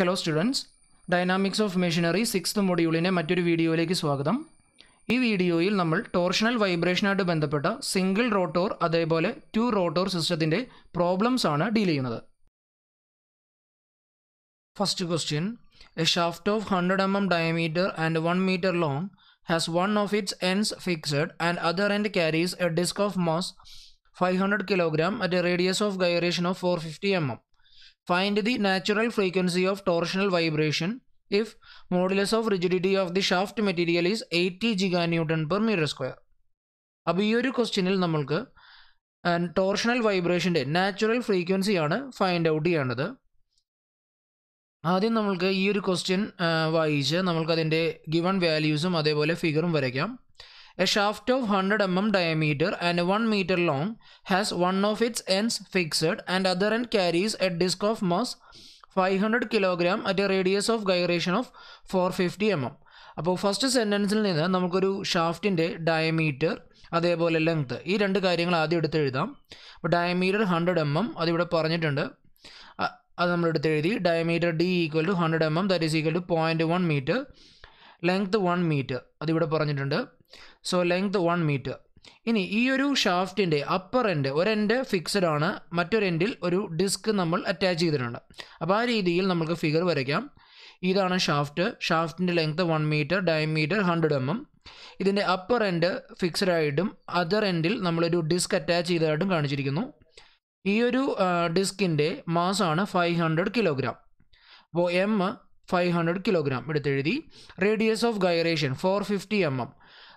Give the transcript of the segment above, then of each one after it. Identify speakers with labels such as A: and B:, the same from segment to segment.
A: Hello students dynamics of machinery six മൊഡ്യൂളിൻ്റെ മറ്റൊരു വീഡിയോയിലേക്ക് സ്വാഗതം ഈ വീഡിയോയിൽ നമ്മൾ ടോർഷണൽ വൈബ്രേഷനായിട്ട് ബന്ധപ്പെട്ട സിംഗിൾ റോട്ടോർ അതേപോലെ ടു റോട്ടോർ സിസ്റ്റത്തിൻ്റെ പ്രോബ്ലംസ് ആണ് ഡീൽ ചെയ്യുന്നത് first question a shaft of hundred M M diameter and one metre long has one of its ends fixed and other end carries a disc of mass five hundred kilogram at a radius of gyration of four fifty M M the natural frequency of torsional vibration if if of rigidity of the shaft material is eighty 80 newton per metre square അപ്പോൾ ഈ ഒരു ക്വസ്റ്റ്യനിൽ നമ്മൾക്ക് torsional വൈബ്രേഷൻ്റെ natural ഫ്രീക്വൻസിയാണ് find out ചെയ്യേണ്ടത് ആദ്യം നമ്മൾക്ക് ഈ ഒരു ക്വസ്റ്റ്യൻ വായിച്ച് അതിൻ്റെ ഗിവൺ വാല്യൂസും അതേപോലെ ഫിഗറും വരയ്ക്കാം A shaft of 100 mm diameter and 1 meter long has one of its ends fixed and other end carries a disk of mass 500 kg at a radius of gyration of 450 mm. അപ്പോൾ first സെൻറ്റൻസിൽ നിന്ന് നമുക്കൊരു ഷാഫ്റ്റിൻ്റെ diameter അതേപോലെ length ഈ രണ്ട് കാര്യങ്ങൾ ആദ്യം എടുത്ത് എഴുതാം അപ്പോൾ diameter hundred M mm M അതിവിടെ പറഞ്ഞിട്ടുണ്ട് അത് നമ്മൾ എടുത്ത് എഴുതി diameter D equal to hundred M M that is equal to point one metre length one metre അതിവിടെ പറഞ്ഞിട്ടുണ്ട് സോ ലെങ്ത് വൺ മീറ്റർ ഇനി ഈ ഒരു ഷാഫ്റ്റിൻ്റെ അപ്പർ എൻഡ് ഒരു ഫിക്സഡ് ആണ് മറ്റൊരു എൻഡിൽ ഒരു ഡിസ്ക് നമ്മൾ അറ്റാച്ച് ചെയ്തിട്ടുണ്ട് അപ്പോൾ ആ രീതിയിൽ നമുക്ക് ഫിഗർ വരയ്ക്കാം ഇതാണ് ഷാഫ്റ്റ് ഷാഫ്റ്റിൻ്റെ length one metre diameter hundred M M ഇതിൻ്റെ അപ്പർ എൻഡ് ഫിക്സഡ് ആയിട്ടും അതർ എൻഡിൽ നമ്മളൊരു ഡിസ്ക് അറ്റാച്ച് ചെയ്തതായിട്ടും കാണിച്ചിരിക്കുന്നു ഈ ഒരു ഡിസ്കിൻ്റെ മാസാണ് ഫൈവ് ഹൺഡ്രഡ് കിലോഗ്രാം അപ്പോൾ എം ഫൈവ് ഹൺഡ്രഡ് കിലോഗ്രാം എടുത്തെഴുതി radius of gyration four fifty M M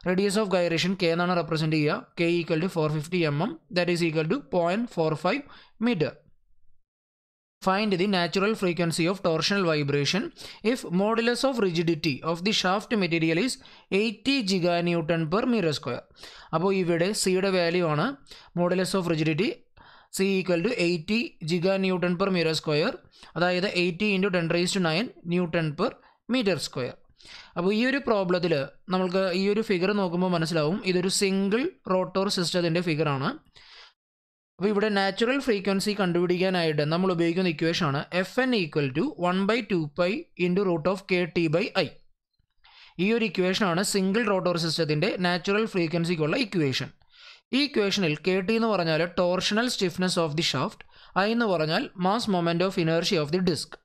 A: radius of gyration K എന്നാണ് റെപ്രസെൻറ്റ് ചെയ്യുക K equal to four fifty M M that is equal to point four five metre find the natural frequency of torsional vibration if modulus of rigidity of the shaft material is eighty giga newton per metre square അപ്പോൾ ഇവിടെ സിയുടെ value ആണ് modulus of rigidity C equal to eighty giga newton per metre square അതായത് eighty into ten raise to nine newton per metre square അപ്പോൾ ഈ ഒരു പ്രോബ്ലത്തിൽ നമുക്ക് ഈ ഒരു ഫിഗർ നോക്കുമ്പോൾ മനസ്സിലാവും ഇതൊരു സിംഗിൾ റോട്ടോർ സിസ്റ്റത്തിൻ്റെ ഫിഗറാണ് അപ്പോൾ ഇവിടെ നാച്ചുറൽ ഫ്രീക്വൻസി കണ്ടുപിടിക്കാനായിട്ട് നമ്മൾ ഉപയോഗിക്കുന്ന ആണ് F N equal to one by two pi into root of K T by I ഈ ഒരു ഇക്വേഷനാണ് സിംഗിൾ റോട്ടോർ സിസ്റ്റത്തിൻ്റെ നാച്ചുറൽ ഫ്രീക്വൻസിക്കുള്ള ഇക്വേഷൻ ഈ ഇക്വേഷനിൽ കെ ടി എന്ന് പറഞ്ഞാൽ torsional stiffness of the shaft I എന്ന് പറഞ്ഞാൽ mass moment of inertia of the disc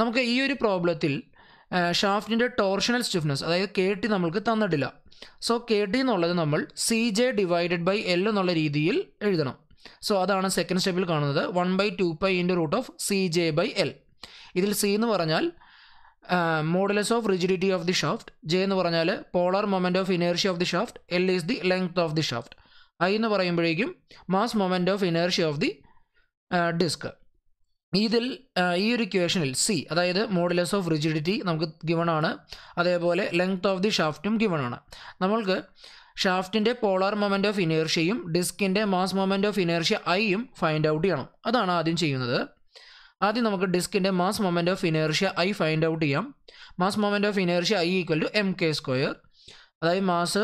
A: നമുക്ക് ഈ ഒരു പ്രോബ്ലത്തിൽ ഷാഫ്റ്റിൻ്റെ ടോർഷണൽ സ്റ്റിഫ്നെസ് അതായത് കെ ടി നമ്മൾക്ക് തന്നിട്ടില്ല സോ കെ ടി എന്നുള്ളത് നമ്മൾ C J divided by L എന്നുള്ള രീതിയിൽ എഴുതണം സോ അതാണ് സെക്കൻഡ് സ്റ്റെപ്പിൽ കാണുന്നത് one by two pi into root of C J by L ഇതിൽ സി എന്ന് പറഞ്ഞാൽ modulus of rigidity of the shaft J എന്ന് പറഞ്ഞാൽ polar moment of inertia of the shaft L is the length of the shaft I എന്ന് പറയുമ്പോഴേക്കും mass moment of inertia of the disc ഇതിൽ ഈ ഒരു ഇക്വേഷനിൽ സി അതായത് മോഡുലസ് ഓഫ് റിജിഡിറ്റി നമുക്ക് ഗിവൺ ആണ് അതേപോലെ ലെങ്ത് ഓഫ് ദി ഷാഫ്റ്റും ഗിവൺ ആണ് നമ്മൾക്ക് ഷാഫ്റ്റിൻ്റെ പോളാർ മൊമെൻ്റ് ഓഫ് ഇനേർഷ്യയും ഡിസ്കിൻ്റെ മാസ് മൊമെൻ്റ് ഓഫ് ഇനേർഷ്യ ഐയും ഫൈൻഡ് ഔട്ട് ചെയ്യണം അതാണ് ആദ്യം ചെയ്യുന്നത് ആദ്യം നമുക്ക് ഡിസ്കിൻ്റെ mass moment of inertia I find out ചെയ്യാം mass moment of inertia I equal to M K square അതായത് മാസ്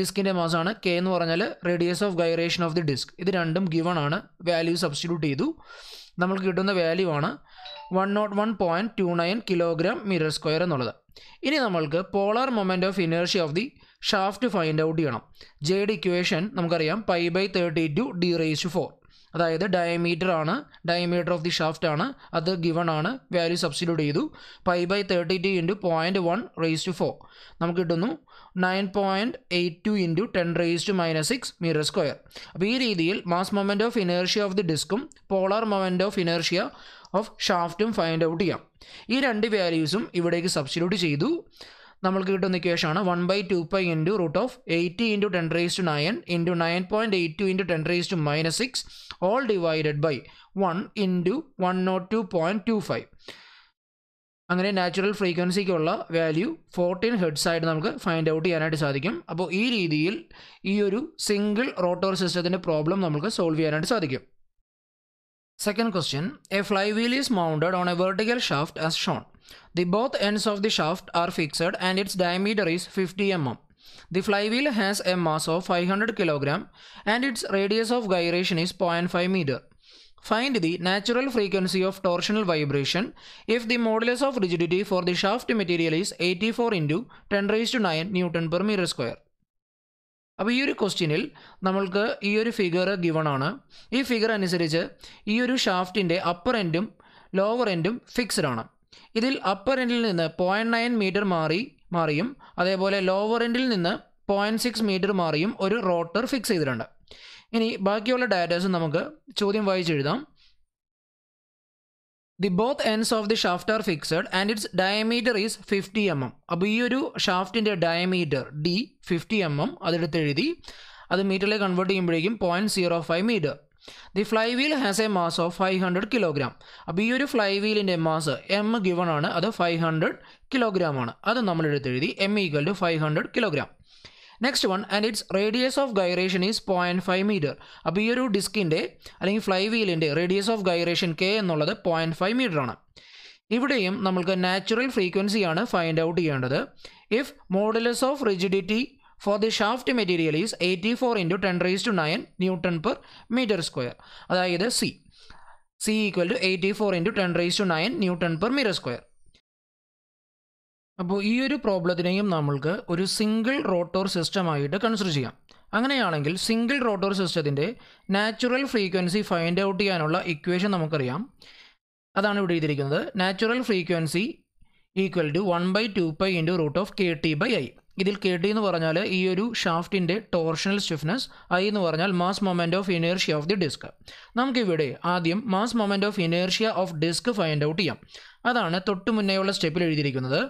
A: ഡിസ്കിൻ്റെ മാസമാണ് കെ എന്ന് പറഞ്ഞാൽ radius of gyration of the disc ഇത് രണ്ടും ഗിവൺ ആണ് വാല്യൂ സബ്സ്റ്റിറ്റ്യൂട്ട് ചെയ്തു നമുക്ക് കിട്ടുന്ന വാല്യൂ ആണ് one nought one point two nine kilogram metre square എന്നുള്ളത് ഇനി നമ്മൾക്ക് polar moment of inertia of the shaft find out ചെയ്യണം ജെയുടെ ഇക്വേഷൻ നമുക്കറിയാം pi by thirty two D raise four അതായത് ഡയമീറ്റർ ആണ് ഡയമീറ്റർ ഓഫ് ദി ഷാഫ്റ്റ് ആണ് അത് ഗിവൺ ആണ് വാല്യൂ സബ്സ്റ്റിറ്റ്യൂട്ട് ചെയ്തു pi by thirty two into point one raise to four നമുക്ക് കിട്ടുന്നു nine point eight two into ten raise to minus six metre square അപ്പോൾ ഈ രീതിയിൽ mass moment of inertia of the ഡിസ്കും polar moment of inertia of ഷാഫ്റ്റും find out ചെയ്യാം ഈ രണ്ട് വാല്യൂസും ഇവിടേക്ക് സബ്സ്റ്റിറ്റ്യൂട്ട് ചെയ്തു നമ്മൾക്ക് കിട്ടുന്ന ഇക്വേഷനാണ് one by two pi into root of eighty into ten raise to nine into nine point eight two into ten raise to minus six all divided by one into one nought two point two five അങ്ങനെ natural ഫ്രീക്വൻസിക്കുള്ള value fourteen hertz ആയിട്ട് നമുക്ക് find out ചെയ്യാനായിട്ട് സാധിക്കും അപ്പോൾ ഈ രീതിയിൽ ഈ ഒരു സിംഗിൾ റോട്ടോർ സിസ്റ്റത്തിൻ്റെ പ്രോബ്ലം നമുക്ക് സോൾവ് ചെയ്യാനായിട്ട് സാധിക്കും second question a flywheel is mounted on a vertical shaft as shown the both ends of the shaft are fixed and its diameter is fifty M M the flywheel has a mass of five hundred kilogram and its radius of gyration is point five metre Find the natural frequency of torsional vibration if the modulus of rigidity for the shaft material is 84 into 10 raise to nine newton per metre square അപ്പോൾ ഈ ഒരു ക്വസ്റ്റ്യനിൽ നമ്മൾക്ക് ഈ ഒരു figure given ആണ് ഈ figure അനുസരിച്ച് ഈ ഒരു ഷാഫ്റ്റിൻ്റെ അപ്പർ എൻഡും ലോവർ എൻഡും ഫിക്സ്ഡ് ആണ് ഇതിൽ അപ്പർ എൻഡിൽ നിന്ന് പോയിൻറ്റ് നയൻ മീറ്റർ മാറി മാറിയും അതേപോലെ ലോവർ എൻഡിൽ നിന്ന് പോയിൻറ്റ് സിക്സ് മീറ്റർ മാറിയും ഒരു റോട്ടർ ഫിക്സ് ചെയ്തിട്ടുണ്ട് ഇനി ബാക്കിയുള്ള ഡാറ്റാസും നമുക്ക് ചോദ്യം വായിച്ചെഴുതാം the both ends of the shaft are fixed and its diameter is fifty M M അപ്പോൾ ഈ ഒരു ഷാഫ്റ്റിൻ്റെ diameter D fifty M M അതെടുത്ത് എഴുതി അത് മീറ്ററിലേക്ക് കൺവേർട്ട് ചെയ്യുമ്പോഴേക്കും point zero five metre the flywheel has a mass of five hundred kilogram അപ്പോൾ ഈ ഒരു ഫ്ലൈ വീലിൻ്റെ മാസ് എം ഗിവൺ ആണ് അത് ഫൈവ് ഹൺഡ്രഡ് കിലോഗ്രാം ആണ് അത് നമ്മൾ എടുത്തെഴുതി M equal to five hundred kilogram next one and its radius of gyration is point five metre അപ്പോൾ ഈ ഒരു ഡിസ്കിൻ്റെ അല്ലെങ്കിൽ ഫ്ലൈ വീലിൻ്റെ റേഡിയസ് ഓഫ് ഗൈറേഷൻ കെ എന്നുള്ളത് പോയിൻറ്റ് ഫൈവ് മീറ്റർ ആണ് ഇവിടെയും നമുക്ക് നാച്ചുറൽ ഫ്രീക്വൻസിയാണ് ഫൈൻഡ് ഔട്ട് ചെയ്യേണ്ടത് if modulus of rigidity for the shaft material is eighty four into ten raise to nine newton per metre square അതായത് C C equal to eighty four into ten raise to nine newton per metre square അപ്പോൾ ഈ ഒരു പ്രോബ്ലത്തിനെയും നമ്മൾക്ക് ഒരു single rotor സിസ്റ്റമായിട്ട് consider ചെയ്യാം അങ്ങനെയാണെങ്കിൽ single rotor സിസ്റ്റത്തിൻ്റെ natural frequency find out ചെയ്യാനുള്ള ഇക്വേഷൻ നമുക്കറിയാം അതാണ് ഇവിടെ എഴുതിയിരിക്കുന്നത് natural frequency equal to one by two pi into root of K T by I ഇതിൽ കെ ടി എന്ന് പറഞ്ഞാൽ ഈ ഒരു ഷാഫ്റ്റിൻ്റെ ടോർഷണൽ സ്റ്റിഫ്നെസ് ഐ എന്ന് പറഞ്ഞാൽ mass moment of inertia of the disc നമുക്കിവിടെ ആദ്യം mass moment of inertia of disc find out ചെയ്യാം അതാണ് തൊട്ട് മുന്നേയുള്ള സ്റ്റെപ്പിൽ എഴുതിയിരിക്കുന്നത്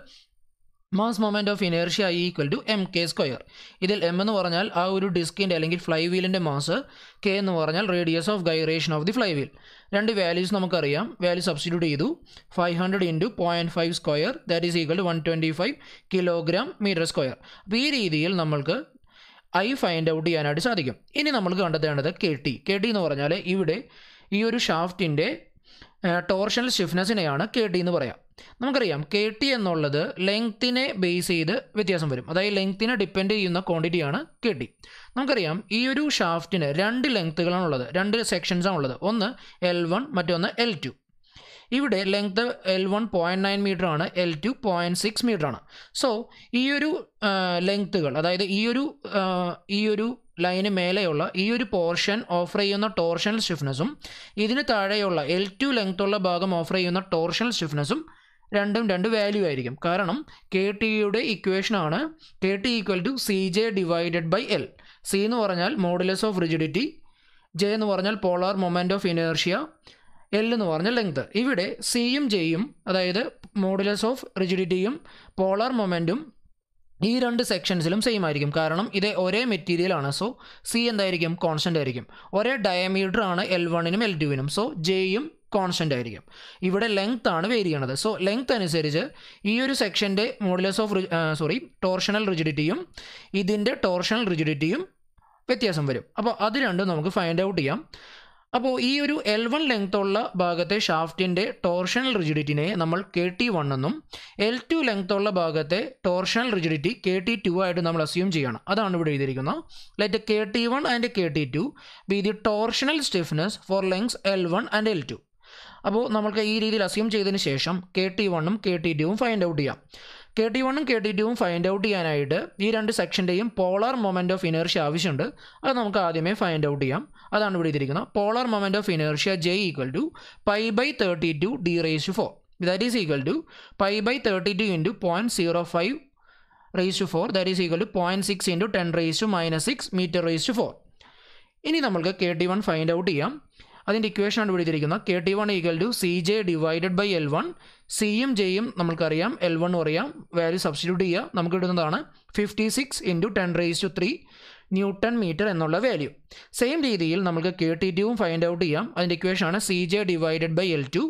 A: mass moment of inertia I equal to M K square ഇതിൽ എം എന്ന് പറഞ്ഞാൽ ആ ഒരു ഡിസ്കിൻ്റെ അല്ലെങ്കിൽ ഫ്ലൈ വീലിൻ്റെ മാസ് കെ എന്ന് പറഞ്ഞാൽ radius of gyration of the flywheel രണ്ട് വാല്യൂസ് നമുക്കറിയാം വാല്യൂ സബ്സ്റ്റിറ്റ്യൂട്ട് ചെയ്തു five hundred into point five square that is equal to one twenty five kilogram metre square അപ്പോൾ ഈ രീതിയിൽ നമ്മൾക്ക് ഐ ഫൈൻഡ് ഔട്ട് ചെയ്യാനായിട്ട് സാധിക്കും ഇനി നമ്മൾക്ക് കണ്ടെത്തേണ്ടത് കെ ടി കെ ടി എന്ന് പറഞ്ഞാൽ ഇവിടെ ഈ ഒരു ഷാഫ്റ്റിൻ്റെ ടോർഷണൽ സ്റ്റിഫ്നെസ്സിനെയാണ് കെ ടി എന്ന് പറയാം നമുക്കറിയാം കെ ടി എന്നുള്ളത് ലെങ്ത്തിനെ ബേസ് ചെയ്ത് വ്യത്യാസം വരും അതായത് ലെങ്ത്തിനെ ഡിപ്പെൻഡ് ചെയ്യുന്ന ക്വാണ്ടിറ്റിയാണ് കെ ടി നമുക്കറിയാം ഈ ഒരു ഷാഫ്റ്റിന് രണ്ട് ലെങ്ത്തുകളാണുള്ളത് രണ്ട് ഉള്ളത് ഒന്ന് എൽ വൺ മറ്റൊന്ന് എൽ ടു ഇവിടെ length L one point nine metre ആണ് L two point six metre ആണ് സോ ഈ ഒരു ലെങ്ത്തുകൾ അതായത് ഈ ഒരു ഈ ഒരു ലൈന് മേലെയുള്ള ഈ ഒരു പോർഷൻ ഓഫർ ചെയ്യുന്ന ടോർഷണൽ സ്റ്റിഫ്നസ്സും ഇതിന് താഴെയുള്ള എൽ ടു ലെങ്ത്തുള്ള ഭാഗം ഓഫർ ചെയ്യുന്ന ടോർഷണൽ സ്റ്റിഫ്നസ്സും രണ്ടും രണ്ട് വാല്യൂ ആയിരിക്കും കാരണം കെ ടിയുടെ ഇക്വേഷനാണ് K T equal to C J divided by L C എന്ന് പറഞ്ഞാൽ മോഡുലസ് ഓഫ് റിജിഡിറ്റി ജെ എന്ന് പറഞ്ഞാൽ polar moment of inertia L എന്ന് പറഞ്ഞ ലെങ്ത് ഇവിടെ സിയും ജെയും അതായത് മോഡുലസ് ഓഫ് റിജിഡിറ്റിയും പോളാർ മൊമെൻറ്റും ഈ രണ്ട് സെക്ഷൻസിലും സെയിം ആയിരിക്കും കാരണം ഇത് ഒരേ മെറ്റീരിയൽ ആണ് സോ സി എന്തായിരിക്കും കോൺസ്റ്റൻ്റ് ആയിരിക്കും ഒരേ ഡയമീറ്റർ ആണ് എൽ വണ്ണിനും എൽ ടുവിനും സോ ജെയും കോൺസ്റ്റൻ്റ് ആയിരിക്കും ഇവിടെ ലെങ്ത് ആണ് വേരി ചെയ്യണത് സോ ലെങ്ത് അനുസരിച്ച് ഈ ഒരു സെക്ഷൻ്റെ മോഡുലസ് ഓഫ് സോറി ടോർഷണൽ റിജിഡിറ്റിയും ഇതിൻ്റെ ടോർഷണൽ റിജിഡിറ്റിയും വ്യത്യാസം വരും അപ്പോൾ അത് രണ്ടും നമുക്ക് ഫൈൻഡ് ഔട്ട് ചെയ്യാം അപ്പോൾ ഈ ഒരു എൽ വൺ ലെങ്ത്തുള്ള ഭാഗത്തെ ഷാഫ്റ്റിൻ്റെ ടോർഷണൽ റിജിഡിറ്റിനെ നമ്മൾ കെ ടി വൺ എന്നും എൽ ടു ലെങ്ത്തുള്ള ഭാഗത്തെ torsional rigidity K T two ആയിട്ട് നമ്മൾ അസ്യൂം ചെയ്യണം അതാണ് ഇവിടെ എഴുതിയിരിക്കുന്നത് let K T one and K T two be the torsional stiffness for lengths L one and L two അപ്പോൾ നമ്മൾക്ക് ഈ രീതിയിൽ അസ്യൂം ചെയ്തതിന് ശേഷം കെ ടി വണ്ണും കെ ടി ടുവും ഫൈൻഡ് ഔട്ട് ചെയ്യാം കെ ടി വണ്ണും കെ ടി ടുവും ഫൈൻഡ് ഔട്ട് ചെയ്യാനായിട്ട് ഈ രണ്ട് സെക്ഷൻ്റെയും പോളാർ മൊമെൻറ്റ് ഓഫ് ഇനർഷ്യ ആവശ്യമുണ്ട് അത് നമുക്ക് ആദ്യമേ ഫൈൻഡ് ഔട്ട് ചെയ്യാം അതാണ് ഇവിടെ ഇതിരിക്കുന്നത് polar moment of inertia J equal to pi by thirty two D raise to four that is equal to pi by thirty two into point zero five raise to four that is equal to point six into ten raise to minus six metre raise to four ഇനി നമുക്ക് K T one find out ചെയ്യാം അതിൻ്റെ ഇക്വേഷനാണ് പിടിച്ചിരിക്കുന്നത് K T one equal to C J divided by L one സിയും ജെയും നമുക്കറിയാം L one അറിയാം value substitute ചെയ്യുക നമുക്ക് കിട്ടുന്നതാണ് fifty six into ten raise to three newton metre എന്നുള്ള വാല്യൂ സെയിം രീതിയിൽ നമുക്ക് കെ ടി ടിയും ഫൈൻഡ് ഔട്ട് ചെയ്യാം അതിൻ്റെ ആണ് C J divided by L two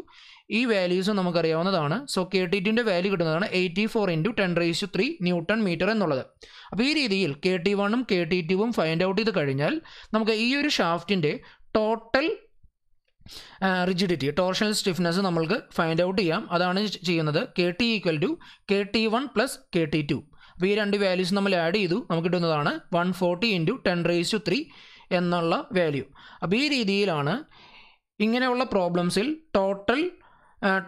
A: ഈ വാല്യൂസും നമുക്കറിയാവുന്നതാണ് സോ കെ ടി ടിൻ്റെ വാല്യൂ കിട്ടുന്നതാണ് eighty four into ten raise three newton metre എന്നുള്ളത് അപ്പോൾ ഈ രീതിയിൽ കെ ടി വണ്ണും കെ ടി ടുവും ഫൈൻഡ് ഔട്ട് ചെയ്ത് കഴിഞ്ഞാൽ നമുക്ക് ഈ ഒരു ഷാഫ്റ്റിൻ്റെ ടോട്ടൽ റിജിഡിറ്റി ടോർഷണൽ സ്റ്റിഫ്നെസ് നമ്മൾക്ക് ഫൈൻഡ് ഔട്ട് ചെയ്യാം അതാണ് ചെയ്യുന്നത് K T equal to K T one plus K T two അപ്പം ഈ രണ്ട് വാല്യൂസ് നമ്മൾ ആഡ് ചെയ്തു നമുക്ക് കിട്ടുന്നതാണ് one forty into ten raise to three എന്നുള്ള വാല്യൂ അപ്പോൾ ഈ രീതിയിലാണ് ഇങ്ങനെയുള്ള പ്രോബ്ലംസിൽ total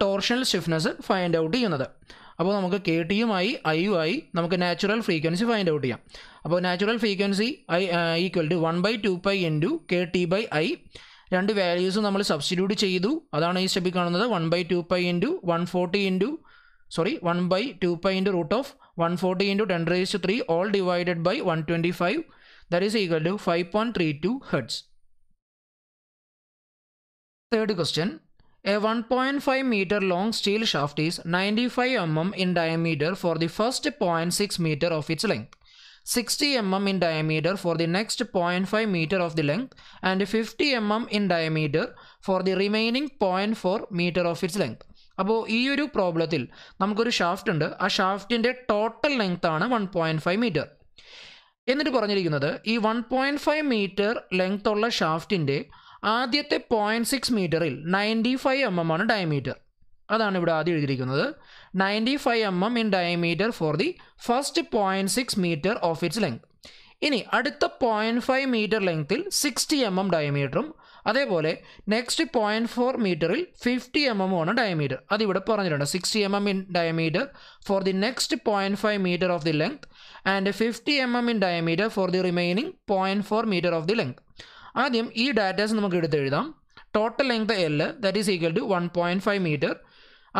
A: torsional stiffness find out ചെയ്യുന്നത് അപ്പോൾ നമുക്ക് കെ യു ആയി നമുക്ക് നാച്ചുറൽ ഫ്രീക്വൻസി ഫൈൻഡ് ഔട്ട് ചെയ്യാം അപ്പോൾ natural frequency I equal to one by two pi into K T by I രണ്ട് വാല്യൂസ് നമ്മൾ സബ്സ്റ്റിറ്റ്യൂട്ട് ചെയ്തു അതാണ് ഈ സ്റ്റെപ്പിൽ കാണുന്നത് one by two pi into one forty into sorry one by two pi into root of 140 into 10 raised to 3 all divided by 125 that is equal to 5.32 hertz. Third question. A 1.5 meter long steel shaft is 95 mm in diameter for the first 0.6 meter of its length, 60 mm in diameter for the next 0.5 meter of the length and 50 mm in diameter for the remaining 0.4 meter of its length. അപ്പോൾ ഈ ഒരു പ്രോബ്ലത്തിൽ നമുക്കൊരു shaft ഉണ്ട് ആ ഷാഫ്റ്റിൻ്റെ total length ആണ് one point five metre എന്നിട്ട് പറഞ്ഞിരിക്കുന്നത് ഈ one point five metre length ഉള്ള ഷാഫ്റ്റിൻ്റെ ആദ്യത്തെ പോയിൻറ്റ് സിക്സ് മീറ്ററിൽ നയൻറ്റി ഫൈവ് എം എം ആണ് ഡയമീറ്റർ അതാണ് ഇവിടെ ആദ്യം എഴുതിയിരിക്കുന്നത് ninety five M M in diameter for the first point six metre of its length ഇനി അടുത്ത പോയിൻറ്റ് ഫൈവ് മീറ്റർ ലെങ്ത്തിൽ സിക്സ്റ്റി എം എം ഡയമീറ്ററും അതേപോലെ നെക്സ്റ്റ് പോയിൻറ്റ് ഫോർ മീറ്ററിൽ ഫിഫ്റ്റി എം എം ആണ് ഡയമീറ്റർ അതിവിടെ പറഞ്ഞിട്ടുണ്ട് sixty M M in diameter for the next point five metre of the length and fifty M M in diameter for the remaining point four metre of the length ആദ്യം ഈ datas നമുക്ക് എടുത്തെഴുതാം total length L that is equal to one point five metre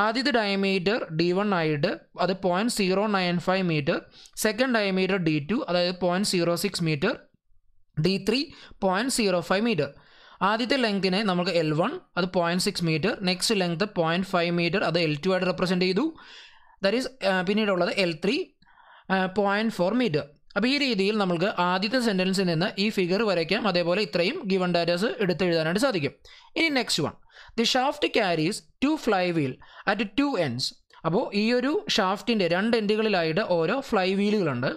A: ആദ്യത്തെ diameter D one ആയിട്ട് അത് point zero nine five metre second diameter D two അതായത് point zero six metre D three point zero five metre ആദ്യത്തെ ലെങ്ത്തിനെ നമുക്ക് L one അത് point six metre next length point five metre അത് L two ആയിട്ട് represent ചെയ്തു that is പിന്നീടുള്ളത് L three point four metre അപ്പോൾ ഈ രീതിയിൽ നമുക്ക് ആദ്യത്തെ സെൻറ്റൻസിൽ നിന്ന് ഈ ഫിഗർ വരയ്ക്കാം അതേപോലെ ഇത്രയും ഗിവൺ ഡാറ്റാസ് എഴുതാനായിട്ട് സാധിക്കും ഇനി next one the shaft carries two flywheel at two ends അപ്പോൾ ഈ ഒരു ഷാഫ്റ്റിൻ്റെ രണ്ട് എൻഡുകളിലായിട്ട് ഓരോ ഫ്ലൈ വീലുകളുണ്ട്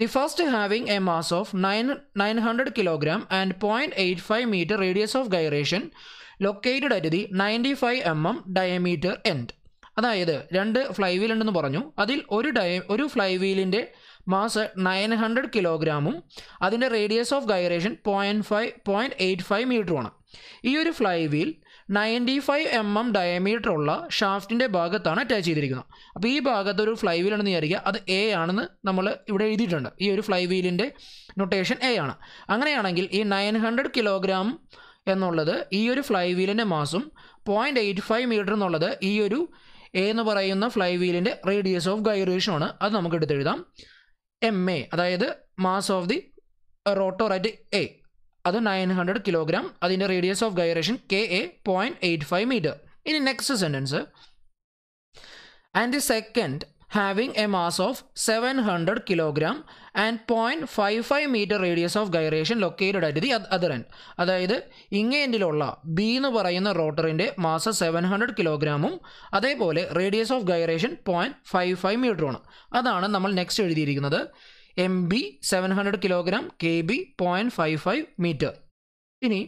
A: The first having a mass of 9, 900 kg and 0.85 meter radius of gyration located at the 95 mm diameter end. അതായത് രണ്ട് ഫ്ലൈ വീൽ ഉണ്ടെന്ന് പറഞ്ഞു അതിൽ ഒരു ഡയ ഒരു ഫ്ലൈ വീലിൻ്റെ മാസ് നയൻ ഹൺഡ്രഡ് കിലോഗ്രാമും അതിൻ്റെ radius of gyration point five point eight five മീറ്ററുമാണ് ഈ ഒരു flywheel ninety five M M ഉള്ള ഷാഫ്റ്റിൻ്റെ ഭാഗത്താണ് അറ്റാച്ച് ചെയ്തിരിക്കുന്നത് അപ്പോൾ ഈ ഭാഗത്ത് ഒരു ഫ്ലൈ വീൽ ആണെന്ന് വിചാരിക്കുക അത് എ ആണെന്ന് നമ്മൾ ഇവിടെ എഴുതിയിട്ടുണ്ട് ഈ ഒരു ഫ്ലൈ വീലിൻ്റെ നൊട്ടേഷൻ എ ആണ് അങ്ങനെയാണെങ്കിൽ ഈ നയൻ ഹൺഡ്രഡ് കിലോഗ്രാം എന്നുള്ളത് ഈ ഒരു ഫ്ലൈ വീലിൻ്റെ മാസും പോയിൻ്റ് എയ്റ്റ് ഫൈവ് മീറ്റർ എന്നുള്ളത് ഈ ഒരു എ എന്ന് പറയുന്ന ഫ്ലൈ വീലിൻ്റെ റേഡിയസ് ഓഫ് ഗൈറേഷനാണ് അത് നമുക്ക് എടുത്തെഴുതാം എം എ അതായത് mass of the rotor at A അത് നയൻ ഹൺഡ്രഡ് കിലോഗ്രാം അതിൻ്റെ radius of gyration K A point eight five metre ഇനി next sentence and the second having a mass of seven hundred kilogram and point five five metre radius of gyration located at the other end അതായത് ഇങ്ങേൻഡിലുള്ള B എന്ന് പറയുന്ന റോട്ടറിൻ്റെ mass seven hundred കിലോഗ്രാമും അതേപോലെ radius of gyration point five five മീറ്ററുമാണ് അതാണ് നമ്മൾ നെക്സ്റ്റ് എഴുതിയിരിക്കുന്നത് M B seven hundred kilogram K B point five five metre ഇനി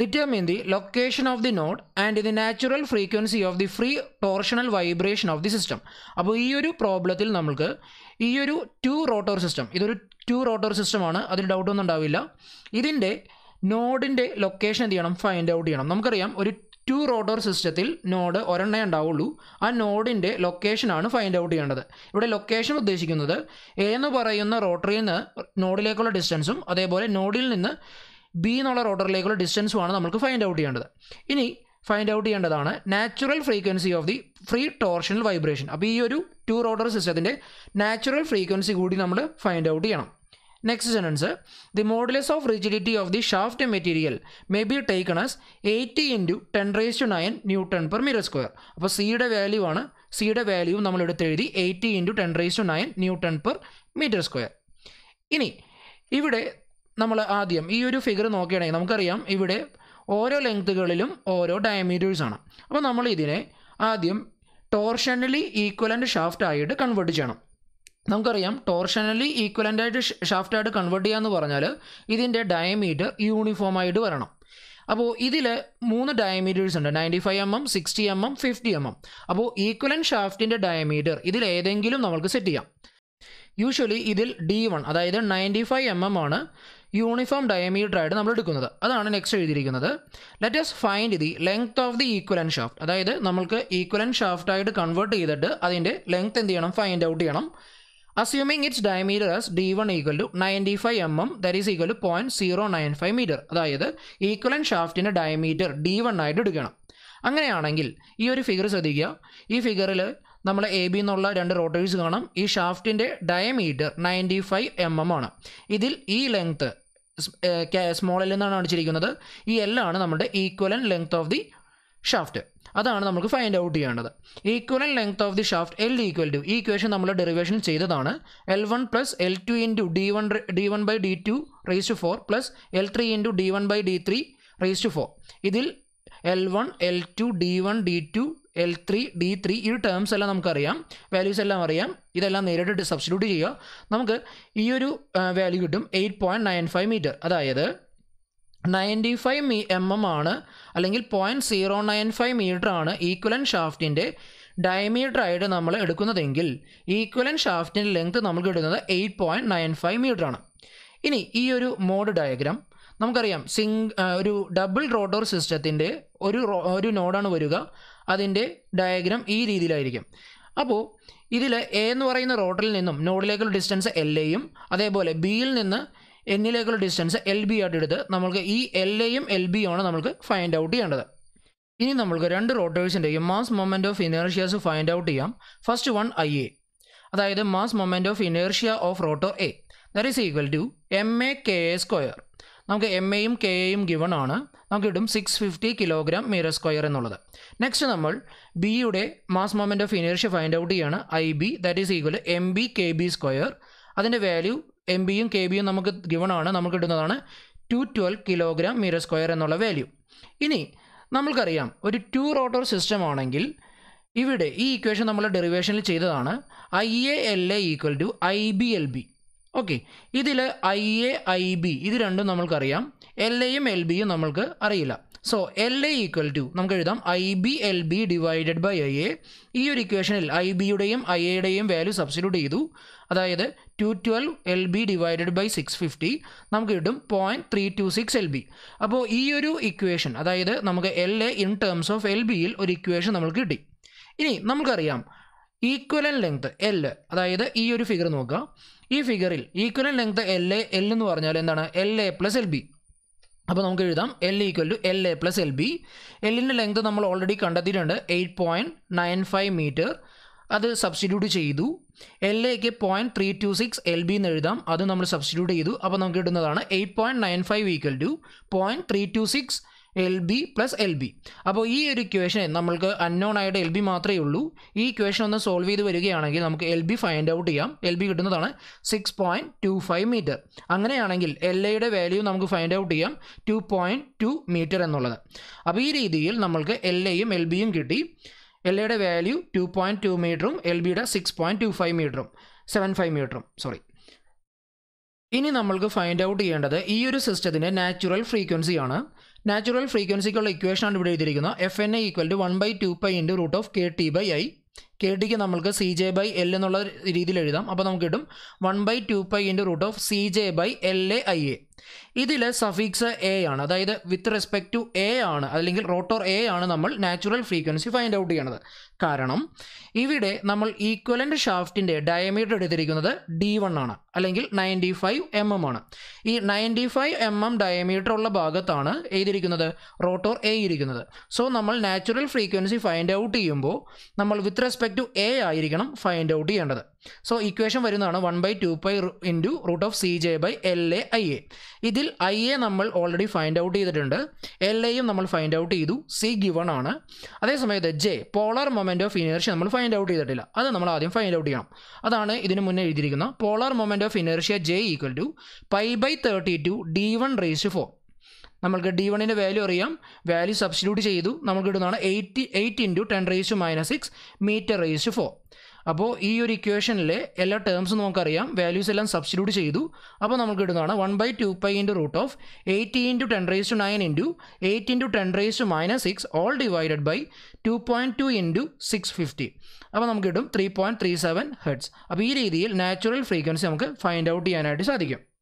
A: determine the location of the node and the natural frequency of the free torsional vibration of the system അപ്പോൾ ഈ ഒരു പ്രോബ്ലത്തിൽ നമുക്ക് ഈ ഒരു ടു റോട്ടോർ സിസ്റ്റം ഇതൊരു two rotor സിസ്റ്റമാണ് അതിൽ ഡൗട്ടൊന്നും ഉണ്ടാവില്ല ഇതിൻ്റെ നോഡിൻ്റെ ലൊക്കേഷൻ എന്ത് ചെയ്യണം ഫൈൻഡ് ഔട്ട് ചെയ്യണം നമുക്കറിയാം ഒരു ടു റോഡർ സിസ്റ്റത്തിൽ നോഡ് ഒരെണ്ണേ ഉണ്ടാവുള്ളൂ ആ നോഡിൻ്റെ ലൊക്കേഷനാണ് ഫൈൻഡ് ഔട്ട് ചെയ്യേണ്ടത് ഇവിടെ ലൊക്കേഷൻ ഉദ്ദേശിക്കുന്നത് എ എന്ന് പറയുന്ന റോട്ടറിയിൽ നിന്ന് നോഡിലേക്കുള്ള ഡിസ്റ്റൻസും അതേപോലെ നോഡിൽ നിന്ന് ബി എന്നുള്ള റോട്ടറിലേക്കുള്ള ഡിസ്റ്റൻസുമാണ് നമുക്ക് ഫൈൻഡ് ഔട്ട് ചെയ്യേണ്ടത് ഇനി ഫൈൻഡ് ഔട്ട് ചെയ്യേണ്ടതാണ് natural frequency of the free torsional vibration അപ്പോൾ ഈ ഒരു ടു റോട്ടർ സിസ്റ്റത്തിൻ്റെ നാച്ചുറൽ ഫ്രീക്വൻസി കൂടി നമ്മൾ ഫൈൻഡ് ഔട്ട് ചെയ്യണം next sentence the modulus of rigidity of the shaft material may be taken as eighty into ten raise to nine newton per metre square അപ്പോൾ സിയുടെ value ആണ് സിയുടെ value നമ്മൾ എടുത്ത് എഴുതി eighty into ten raise to nine newton per metre square ഇനി ഇവിടെ നമ്മൾ ആദ്യം ഈ ഒരു ഫിഗർ നോക്കുകയാണെങ്കിൽ നമുക്കറിയാം ഇവിടെ ഓരോ ലെങ്ത്തുകളിലും ഓരോ ഡയമീറ്റേഴ്സ് ആണ് അപ്പോൾ നമ്മൾ ഇതിനെ ആദ്യം ടോർഷനലി ഈക്വലൻ്റ് ഷാഫ്റ്റ് ആയിട്ട് കൺവേർട്ട് ചെയ്യണം നമുക്കറിയാം ടോർഷനലി ഈക്വലൻ്റ് ആയിട്ട് ഷാഫ്റ്റായിട്ട് കൺവേർട്ട് എന്ന് പറഞ്ഞാൽ ഇതിൻ്റെ ഡയമീറ്റർ യൂണിഫോം ആയിട്ട് വരണം അപ്പോൾ ഇതിൽ മൂന്ന് ഡയമീറ്റേഴ്സ് ഉണ്ട് ninety five M M sixty M M fifty M M അപ്പോൾ ഈക്വലൻ ഷാഫ്റ്റിൻ്റെ ഡയമീറ്റർ ഇതിൽ ഏതെങ്കിലും നമുക്ക് സെറ്റ് ചെയ്യാം യൂഷ്വലി ഇതിൽ ഡി വൺ അതായത് നയൻറ്റി ഫൈവ് എം എം ആണ് യൂണിഫോം ഡയമീറ്റർ ആയിട്ട് നമ്മൾ എടുക്കുന്നത് അതാണ് നെക്സ്റ്റ് എഴുതിയിരിക്കുന്നത് let's find the length of the equivalent shaft അതായത് നമുക്ക് ഈക്വലൻ ഷാഫ്റ്റായിട്ട് കൺവേർട്ട് ചെയ്തിട്ട് അതിൻ്റെ ലെങ്ത് എന്ത് ചെയ്യണം ഫൈൻഡ് ഔട്ട് ചെയ്യണം assuming its diameter as D one equal to ninety five M M that is equal to point zero nine five metre അതായത് and ഷാഫ്റ്റിൻ്റെ diameter D one ആയിട്ട് എടുക്കണം അങ്ങനെയാണെങ്കിൽ ഈ ഒരു ഫിഗർ ശ്രദ്ധിക്കുക ഈ ഫിഗറിൽ നമ്മൾ എ ബി എന്നുള്ള രണ്ട് റോട്ടേഴ്സ് കാണാം ഈ ഷാഫ്റ്റിൻ്റെ diameter ninety five M M ആണ് ഇതിൽ ഈ ലെങ്ത്ത് എൽ എന്നാണ് കാണിച്ചിരിക്കുന്നത് ഈ എല്ലാണ് നമ്മുടെ and length of the shaft അതാണ് നമുക്ക് ഫൈൻഡ് ഔട്ട് ചെയ്യേണ്ടത് equal length of the shaft L equal to ഈ ഇക്വേഷൻ നമ്മൾ ഡെറിവേഷൻ ചെയ്തതാണ് L one plus L two into D one D one by D two raise to four plus L three into D one by D three raise to four ഇതിൽ L one L two D one D two L three D three ഈ terms എല്ലാം നമുക്കറിയാം values എല്ലാം അറിയാം ഇതെല്ലാം നേരിട്ട് substitute ചെയ്യുക നമുക്ക് ഈ ഒരു വാല്യൂ കിട്ടും eight point nine five metre അതായത് നയൻറ്റി ഫൈവ് മീ എം എം ആണ് അല്ലെങ്കിൽ point zero nine five metre ആണ് ഈക്വലൻ ഷാഫ്റ്റിൻ്റെ ഡയമീറ്റർ ആയിട്ട് നമ്മൾ എടുക്കുന്നതെങ്കിൽ ഈക്വലൻ ഷാഫ്റ്റിൻ്റെ ലെങ്ത് നമുക്ക് കിട്ടുന്നത് eight point nine five metre ആണ് ഇനി ഈ ഒരു മോഡ് ഡയഗ്രാം നമുക്കറിയാം സിംഗ് ഒരു ഡബിൾ റോട്ടോർ സിസ്റ്റത്തിൻ്റെ ഒരു ഒരു നോഡാണ് വരിക അതിൻ്റെ ഡയഗ്രാം ഈ രീതിയിലായിരിക്കും അപ്പോൾ ഇതിൽ എ എന്ന് പറയുന്ന റോട്ടറിൽ നിന്നും നോഡിലേക്കുള്ള ഡിസ്റ്റൻസ് എൽ എയും അതേപോലെ ബിയിൽ നിന്ന് എന്നിലേക്കുള്ള ഡിസ്റ്റൻസ് എൽ ബി ആയിട്ട് എടുത്ത് നമ്മൾക്ക് ഈ എൽ എയും എൽ ബി ആണ് നമ്മൾക്ക് ഫൈൻഡ് ഔട്ട് ചെയ്യേണ്ടത് ഇനി നമ്മൾക്ക് രണ്ട് റോട്ടേഴ്സിൻ്റെയും mass moment of inertias find out ചെയ്യാം ഫസ്റ്റ് വൺ ഐ എ അതായത് mass moment of inertia of rotor A that is equal to M A K A square നമുക്ക് എം എയും കെ എയും ഗിവൺ ആണ് നമുക്ക് കിട്ടും six fifty kilogram metre square എന്നുള്ളത് next നമ്മൾ ബിയുടെ mass moment of inertia find out ചെയ്യാണ് I B that is equal M B K B square അതിൻ്റെ വാല്യൂ എം ബിയും കെ ബിയും നമുക്ക് ഗിവൺ ആണ് നമുക്ക് കിട്ടുന്നതാണ് two twelve kilogram metre square എന്നുള്ള വാല്യൂ ഇനി നമ്മൾക്കറിയാം ഒരു ടു റോട്ടർ സിസ്റ്റം ആണെങ്കിൽ ഇവിടെ ഈ ഇക്വേഷൻ നമ്മൾ ഡെറിവേഷനിൽ ചെയ്തതാണ് I A L A equal to I B L B okay ഇതിൽ ഐ എ ഐ ബി ഇത് രണ്ടും നമ്മൾക്കറിയാം എൽ എയും എൽ ബിയും നമ്മൾക്ക് അറിയില്ല so L A equal to നമുക്ക് എഴുതാം I B L B divided by I A ഈ ഒരു ഇക്വേഷനിൽ ഐ ബിയുടെയും ഐ എയുടെയും വാല്യൂ സബ്സ്റ്റിറ്റ്യൂട്ട് ചെയ്തു അതായത് two twelve L B divided by six fifty നമുക്ക് കിട്ടും point three two six L B അപ്പോൾ ഈ ഒരു ഇക്വേഷൻ അതായത് നമുക്ക് L A in terms of L ബിയിൽ ഒരു ഇക്വേഷൻ നമുക്ക് കിട്ടി ഇനി നമുക്കറിയാം ഈക്വലൻ ലെങ്ത് എൽ അതായത് ഈ ഒരു ഫിഗർ നോക്കുക ഈ ഫിഗറിൽ equivalent length L A L എന്ന് പറഞ്ഞാൽ എന്താണ് L A plus L B അപ്പോൾ നമുക്ക് എഴുതാം L equal to L A plus L B എല്ലിൻ്റെ ലെങ്ത് നമ്മൾ ഓൾറെഡി കണ്ടെത്തിയിട്ടുണ്ട് eight point nine five metre അത് സബ്സ്റ്റിറ്റ്യൂട്ട് ചെയ്തു എൽ എക്ക് point three two six L B എന്ന് എഴുതാം അത് നമ്മൾ സബ്സ്റ്റിറ്റ്യൂട്ട് ചെയ്തു അപ്പോൾ നമുക്ക് കിട്ടുന്നതാണ് eight point nine five equal to point three two six L B plus L B അപ്പോൾ ഈ ഒരു ഇക്വേഷൻ നമ്മൾക്ക് അൺനോൺ ആയിട്ട് എൽ ബി മാത്രമേ ഉള്ളൂ ഈ ഇക്വേഷൻ ഒന്ന് സോൾവ് ചെയ്ത് വരികയാണെങ്കിൽ നമുക്ക് എൽ ബി ഫൈൻഡ് ഔട്ട് ചെയ്യാം എൽ ബി കിട്ടുന്നതാണ് six point two five metre അങ്ങനെയാണെങ്കിൽ എൽ എയുടെ വാല്യൂ നമുക്ക് ഫൈൻഡ് ഔട്ട് ചെയ്യാം ടു പോയിൻറ്റ് ടു മീറ്റർ എന്നുള്ളത് അപ്പോൾ ഈ രീതിയിൽ നമ്മൾക്ക് എൽ എയും എൽ ബിയും കിട്ടി എൽ എയുടെ വാല്യൂ ടു പോയിൻറ്റ് ടു മീറ്ററും എൽ ബിയുടെ സിക്സ് പോയിൻറ്റ് ടു ഫൈവ് മീറ്ററും സെവൻ ഫൈവ് മീറ്ററും സോറി ഇനി നമ്മൾക്ക് ഫൈൻഡ് ഔട്ട് ചെയ്യേണ്ടത് ഈ ഒരു സിസ്റ്റത്തിൻ്റെ നാച്ചുറൽ ഫ്രീക്വൻസി ആണ് നാച്ചുറൽ ഫ്രീക്വൻസിക്കുള്ള ഇക്വേഷനാണ് ഇവിടെ എഴുതിയിരിക്കുന്നത് F N A equal to one by two pi into root of K T by I K ഡിക്ക് നമുക്ക് സി ജെ ബൈ എൽ എന്നുള്ള രീതിയിൽ എഴുതാം അപ്പോൾ നമുക്ക് കിട്ടും one by two pi into root of C J by L A I A ഇതിൽ സഫിക്സ് എ ആണ് അതായത് വിത്ത് റെസ്പെക്ട് ടു എ ആണ് അല്ലെങ്കിൽ റോട്ടോർ എ ആണ് നമ്മൾ നാച്ചുറൽ ഫ്രീക്വൻസി ഫൈൻഡ് ഔട്ട് ചെയ്യണത് കാരണം ഇവിടെ നമ്മൾ ഈക്വലൻ്റ് ഷാഫ്റ്റിൻ്റെ ഡയമീറ്റർ എടുത്തിരിക്കുന്നത് ഡി വൺ ആണ് അല്ലെങ്കിൽ നയൻറ്റി ഫൈവ് എം എം ആണ് ഈ ninety five M M diameter ഉള്ള ഭാഗത്താണ് എഴുതിയിരിക്കുന്നത് റോട്ടോർ എ ഇരിക്കുന്നത് സോ നമ്മൾ നാച്ചുറൽ ഫ്രീക്വൻസി ഫൈൻഡ് ഔട്ട് ചെയ്യുമ്പോൾ നമ്മൾ with respect respect to A ആയിരിക്കണം ഫൈൻഡ് ഔട്ട് ചെയ്യേണ്ടത് സോ ഇക്വേഷൻ വരുന്നതാണ് one by two pi into root of C J by L A I A ഇതിൽ ഐ എ നമ്മൾ already find out ചെയ്തിട്ടുണ്ട് L എയും നമ്മൾ ഫൈൻഡ് ഔട്ട് ചെയ്തു C given ആണ് അതേസമയത്ത് J polar moment of inertia നമ്മൾ ഫൈൻഡ് ഔട്ട് ചെയ്തിട്ടില്ല അത് നമ്മൾ ആദ്യം ഫൈൻഡ് ഔട്ട് ചെയ്യണം അതാണ് ഇതിന് മുന്നേ എഴുതിയിരിക്കുന്ന polar moment of inertia J equal to pi by thirty two D one raise four നമ്മൾക്ക് ഡി വണ്ണിൻ്റെ വാല്യൂ അറിയാം വാല്യൂ സബ്സ്റ്റിറ്റ്യൂട്ട് ചെയ്തു നമുക്ക് കിട്ടുന്നതാണ് eighty eight into ten raise to minus six metre raise to four അപ്പോൾ ഈ ഒരു ഇക്വേഷനിലെ എല്ലാ ടേംസും നമുക്കറിയാം വാല്യൂസ് എല്ലാം സബ്സ്റ്റിറ്റ്യൂട്ട് ചെയ്തു അപ്പോൾ നമുക്ക് കിട്ടുന്നതാണ് one by two pi into root of eighty into ten raise to nine into eight into ten raise to minus six all divided by two point two into six fifty അപ്പോൾ നമുക്ക് കിട്ടും three point three seven hertz അപ്പോൾ ഈ രീതിയിൽ natural frequency നമുക്ക് find out ചെയ്യാനായിട്ട് സാധിക്കും